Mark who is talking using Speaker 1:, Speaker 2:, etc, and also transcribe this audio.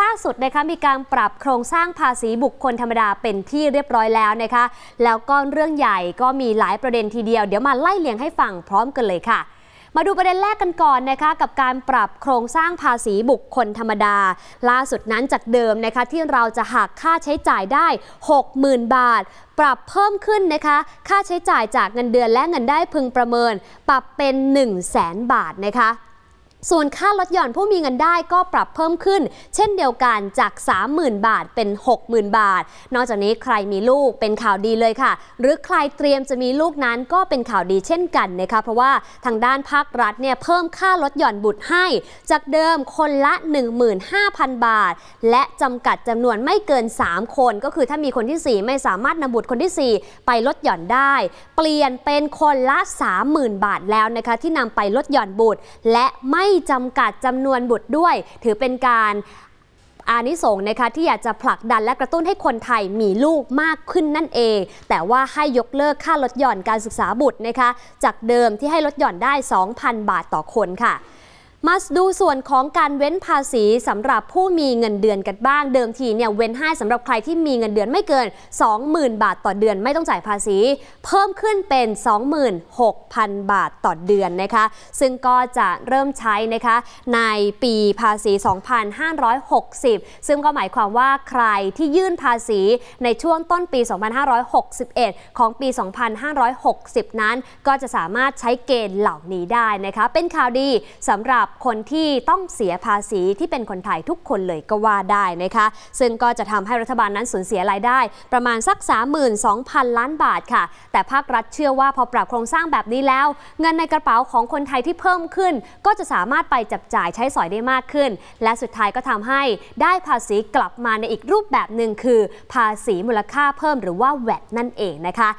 Speaker 1: ล่าสุดนะคะมีการปรับโครงสร้างภาษีบุคคลธรรมดาเป็นที่เรียบร้อยแล้วนะคะ แล้วก็เรื่องใหญ่ก็มีหลายประเด็นทีเดียว เดี๋ยวมาไล่เลียงให้ฟังพร้อมกันเลยค่ะ มาดูประเด็นแรกกันก่อนนะคะ กับการปรับโครงสร้างภาษีบุคคลธรรมดา ล่าสุดนั้นจากเดิมนะคะ ที่เราจะหักค่าใช้จ่ายได้ 60,000 บาท ปรับเพิ่มขึ้นนะคะ ค่าใช้จ่ายจากเงินเดือนและเงินได้พึงประเมิน ปรับเป็น 1 0 0 0 0แบาทนะคะส่วนค่าลดหย่อนผู้มีเงินได้ก็ปรับเพิ่มขึ้น เช่นเดียวกันจาก 30,000 บาทเป็น 60,000 บาท นอกจากนี้ใครมีลูกเป็นข่าวดีเลยค่ะ หรือใครเตรียมจะมีลูกนั้นก็เป็นข่าวดีเช่นกันนะคะเพราะว่าทางด้านภาครัฐเนี่ยเพิ่มค่าลดหย่อนบุตรให้จากเดิมคนละ15,000บาท และจำกัดจำนวนไม่เกิน 3 คนก็คือถ้ามีคนที่ 4 ไม่สามารถนำบุตรคนที่ 4 ไปลดหย่อนได้ เปลี่ยนเป็นคนละ 30,000 บาทแล้วนะคะที่นำไปลดหย่อนบุตร และไม่จำกัดจำนวนบุตรด้วย ถือเป็นการอานิสงส์นะคะที่อยากจะผลักดันและกระตุ้นให้คนไทยมีลูกมากขึ้นนั่นเอง แต่ว่าให้ยกเลิกค่าลดหย่อนการศึกษาบุตรนะคะจากเดิมที่ให้ลดหย่อนได้ 2,000 บาทต่อคนค่ะมาดูส่วนของการเว้นภาษีสำหรับผู้มีเงินเดือนกันบ้าง เดิมทีเนี่ยเว้นให้สำหรับใครที่มีเงินเดือนไม่เกิน20,000บาทต่อเดือนไม่ต้องจ่ายภาษี เพิ่มขึ้นเป็น 26,000 บาทต่อเดือนนะคะ ซึ่งก็จะเริ่มใช้นะคะในปีภาษี 2560 ซึ่งก็หมายความว่าใครที่ยื่นภาษีในช่วงต้นปี2561ของปี 2560 นั้น ก็จะสามารถใช้เกณฑ์เหล่านี้ได้นะคะ เป็นข่าวดีสำหรับับคนที่ต้องเสียภาษีที่เป็นคนไทยทุกคนเลยก็ว่าได้นะคะ ซึ่งก็จะทำให้รัฐบาลนั้นสูญเสียรายได้ ประมาณสัก32,000 ล้านบาทค่ะ แต่ภาครัฐเชื่อว่าพอปรับโครงสร้างแบบนี้แล้ว เงินในกระเป๋าของคนไทยที่เพิ่มขึ้น ก็จะสามารถไปจับจ่ายใช้สอยได้มากขึ้น และสุดท้ายก็ทำให้ได้ภาษีกลับมาในอีกรูปแบบหนึ่งคือ ภาษีมูลค่าเพิ่มหรือว่าแวดนั่นเองนะคะ